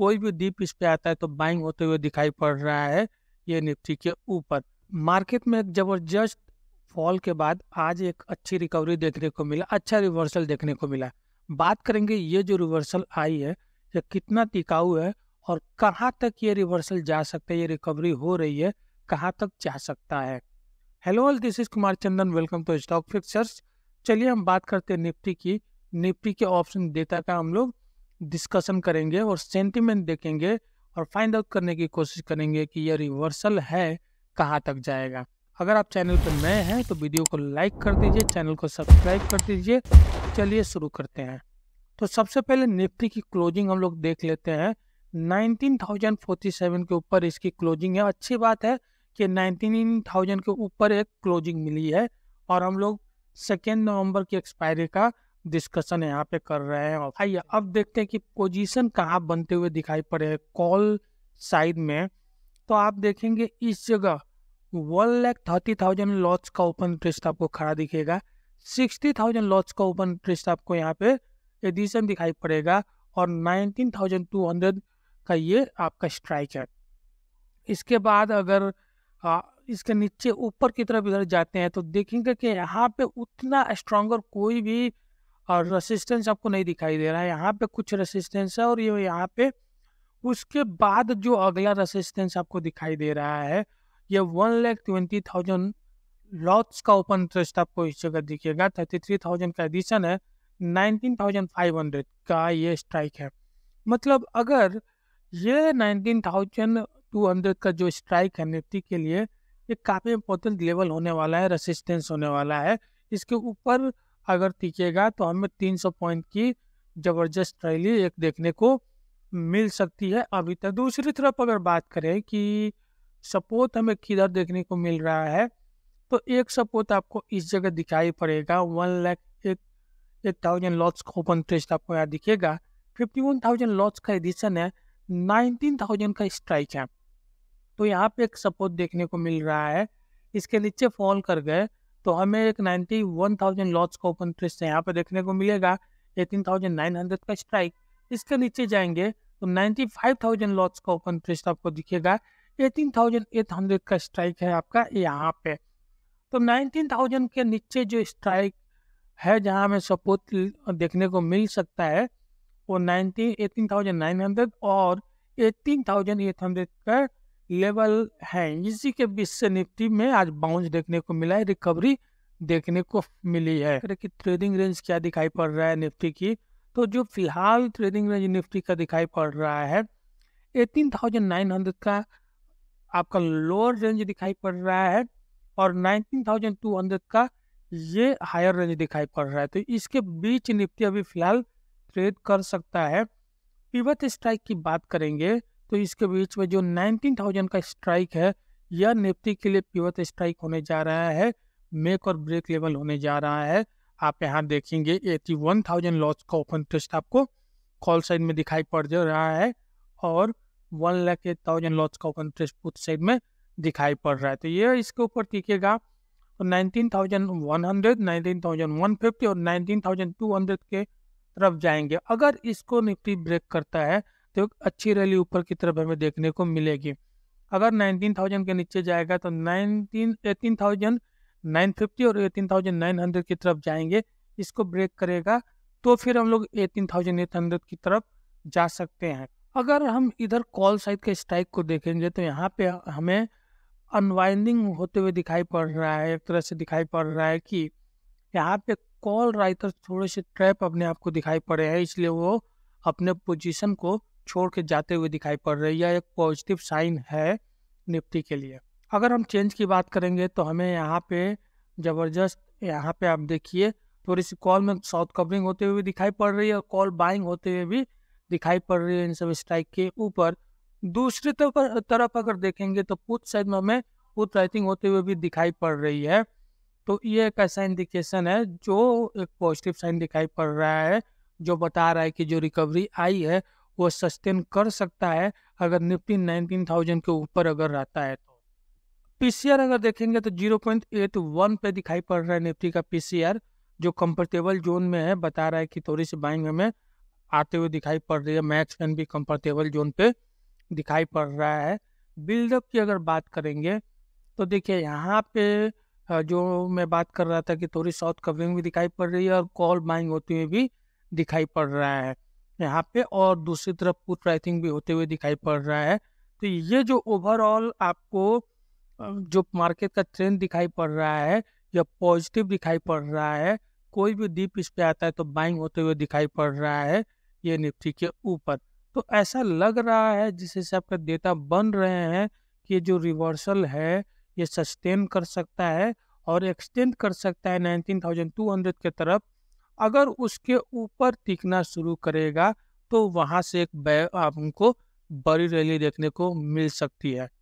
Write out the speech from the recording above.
कोई भी डीप इस पे आता है तो बाइंग होते हुए दिखाई पड़ रहा है ये निफ्टी के ऊपर मार्केट में एक जबरदस्त फॉल के बाद आज एक अच्छी रिकवरी देखने को मिला अच्छा रिवर्सल देखने को मिला बात करेंगे ये जो रिवर्सल आई है ये कितना टिकाऊ है और कहाँ तक ये रिवर्सल जा सकता है ये रिकवरी हो रही है कहाँ तक जा सकता है hello all this is Kumar Chandan welcome to stock fixers चलिए हम बात करते हैं निफ्टी की निफ्टी के ऑप्शन देता का हम लोग डिस्कशन करेंगे और सेंटिमेंट देखेंगे और फाइंड आउट करने की कोशिश करेंगे कि यह रिवर्सल है कहाँ तक जाएगा अगर आप चैनल पर नए हैं तो वीडियो को लाइक कर दीजिए चैनल को सब्सक्राइब कर दीजिए चलिए शुरू करते हैं तो सबसे पहले निफ्टी की क्लोजिंग हम लोग देख लेते हैं 19,047 के ऊपर इसकी क्लोजिंग है अच्छी बात है कि 19,000 के ऊपर एक क्लोजिंग मिली है और हम लोग सेकेंड नवंबर की एक्सपायरी का डिस्कशन यहाँ पे कर रहे हैं और आइए अब देखते हैं कि पोजीशन कहाँ बनते हुए दिखाई पड़े कॉल साइड में तो आप देखेंगे इस जगह one lakh thirty thousand lots का ओपन इंटरेस्ट आपको खड़ा दिखेगा सिक्सटी थाउजेंड लॉट्स का ओपन इंटरेस्ट आपको यहाँ पे एडिशन दिखाई पड़ेगा और नाइनटीन थाउजेंड टू हंड्रेड का ये आपका स्ट्राइक है इसके बाद अगर आ, इसके नीचे ऊपर की तरफ इधर जाते हैं तो देखेंगे कि यहाँ पे उतना स्ट्रॉन्गर कोई भी और रेसिस्टेंस आपको नहीं दिखाई दे रहा है यहाँ पे कुछ रेसिस्टेंस है और ये यहाँ पे उसके बाद जो अगला रेसिस्टेंस आपको दिखाई दे रहा है ये one lakh twenty thousand lots का ओपन इंटरेस्ट आपको इस जगह दिखेगा थर्टी थ्री थाउजेंड का एडिशन है नाइनटीन थाउजेंड फाइव हंड्रेड का ये स्ट्राइक है मतलब अगर ये नाइनटीन थाउजेंड टू हंड्रेड का जो स्ट्राइक है निफ्टी के लिए ये काफ़ी इंपॉर्टेंट लेवल होने वाला है रेसिस्टेंस होने वाला है इसके ऊपर अगर टिकेगा तो हमें 300 पॉइंट की जबरदस्त रैली एक देखने को मिल सकती है अभी तक दूसरी तरफ अगर बात करें कि सपोर्ट हमें किधर देखने को मिल रहा है तो एक सपोर्ट आपको इस जगह दिखाई पड़ेगा वन लैख एक एट थाउजेंड लॉट्स का ओपन टेस्ट आपको यहाँ दिखेगा फिफ्टी वन थाउजेंड लॉट्स का एडिशन है नाइनटीन थाउजेंड का स्ट्राइक है तो यहाँ पे एक सपोर्ट देखने को मिल रहा है इसके नीचे फॉल कर गए तो हमें एक नाइन्टी वन थाउजेंड लॉट्स का ओपन इंटरेस्ट यहाँ पे देखने को मिलेगा एटीन थाउजेंड नाइन हंड्रेड का स्ट्राइक इसके नीचे जाएंगे तो नाइन्टी फाइव थाउजेंड लॉट्स का ओपन इंटरेस्ट आपको दिखेगा एटीन थाउजेंड एट हंड्रेड का स्ट्राइक है आपका यहाँ पे तो नाइनटीन थाउजेंड के नीचे जो स्ट्राइक है जहाँ हमें सपोर्ट देखने को मिल सकता है वो nineteen eighteen thousand nine hundred और एटीन थाउजेंड एट हंड्रेड का लेवल है इसी के बीच से निफ्टी में आज बाउंस देखने को मिला है रिकवरी देखने को मिली है कि ट्रेडिंग रेंज क्या दिखाई पड़ रहा है निफ्टी की तो जो फिलहाल ट्रेडिंग रेंज निफ्टी का दिखाई पड़ रहा है एटीन थाउजेंड नाइन हंड्रेड का आपका लोअर रेंज दिखाई पड़ रहा है और नाइनटीन थाउजेंड टू हंड्रेड का ये हायर रेंज दिखाई पड़ रहा है तो इसके बीच निफ्टी अभी फिलहाल ट्रेड कर सकता है पिवट स्ट्राइक की बात करेंगे तो इसके बीच में जो नाइनटीन थाउजेंड का स्ट्राइक है यह निफ्टी के लिए प्योर स्ट्राइक होने जा रहा है मेक और ब्रेक लेवल होने जा रहा है आप यहाँ देखेंगे एटी वन थाउजेंड लॉस का ओपन टेस्ट आपको कॉल साइड में दिखाई पड़ रहा है और one lakh eight thousand lots का ओपन टेस्ट उस साइड में दिखाई पड़ रहा है तो ये इसके ऊपर टिकेगा तो nineteen thousand one hundred nineteen thousand one fifty और नाइनटीन थाउजेंड टू हंड्रेड के तरफ जाएंगे अगर इसको निफ्टी ब्रेक करता है तो एक अच्छी रैली ऊपर की तरफ हमें देखने को मिलेगी अगर 19,000 के नीचे जाएगा तो 19 18,950 और 18,900 की तरफ जाएंगे इसको ब्रेक करेगा तो फिर हम लोग 18,800 की तरफ जा सकते हैं अगर हम इधर कॉल साइड के स्ट्राइक को देखेंगे तो यहाँ पे हमें अनवाइंडिंग होते हुए दिखाई पड़ रहा है एक तरह से दिखाई पड़ रहा है कि यहाँ पे कॉल राइटर थोड़े से ट्रैप अपने आप को दिखाई पड़े हैं इसलिए वो अपने पोजीशन को छोड़ के जाते हुए दिखाई पड़ रही है एक पॉजिटिव साइन है निफ्टी के लिए अगर हम चेंज की बात करेंगे तो हमें यहाँ पे ज़बरदस्त यहाँ पे आप देखिए थोड़ी सी कॉल में साउथ कवरिंग होते हुए दिखाई पड़ रही है और कॉल बाइंग होते हुए भी दिखाई पड़ रही है इन सब स्ट्राइक के ऊपर दूसरी तरफ अगर देखेंगे तो पुत साइड में हमें पुत राइटिंग होते हुए भी दिखाई पड़ रही है तो ये एक ऐसा इंडिकेशन है जो एक पॉजिटिव साइन दिखाई पड़ रहा है जो बता रहा है कि जो रिकवरी आई है वो सस्टेन कर सकता है अगर निफ्टी नाइनटीन थाउजेंड के ऊपर अगर रहता है तो पीसीआर अगर देखेंगे तो जीरो पॉइंट एट वन पे दिखाई पड़ रहा है निफ्टी का पीसीआर जो कंफर्टेबल जोन में है बता रहा है कि थोड़ी सी बाइंग हमें आते हुए दिखाई पड़ रही है मैक्स एन भी कंफर्टेबल जोन पे दिखाई पड़ रहा है बिल्डअप की अगर बात करेंगे तो देखिए यहाँ पे जो मैं बात कर रहा था कि थोड़ी साउथ कवरिंग भी दिखाई पड़ रही है और कॉल बाइंग होती हुई भी दिखाई पड़ रहा है यहाँ पे और दूसरी तरफ पुट प्राइसिंग भी होते हुए दिखाई पड़ रहा है तो ये जो ओवरऑल आपको जो मार्केट का ट्रेंड दिखाई पड़ रहा है या पॉजिटिव दिखाई पड़ रहा है कोई भी डीप इस पे आता है तो बाइंग होते हुए दिखाई पड़ रहा है ये निफ्टी के ऊपर तो ऐसा लग रहा है जिस हिसाब का डेटा बन रहे हैं कि जो रिवर्सल है ये सस्टेन कर सकता है और एक्सटेंड कर सकता है नाइनटीन थाउजेंड टू हंड्रेड के तरफ अगर उसके ऊपर दिखना शुरू करेगा तो वहाँ से एक आपको बड़ी रैली देखने को मिल सकती है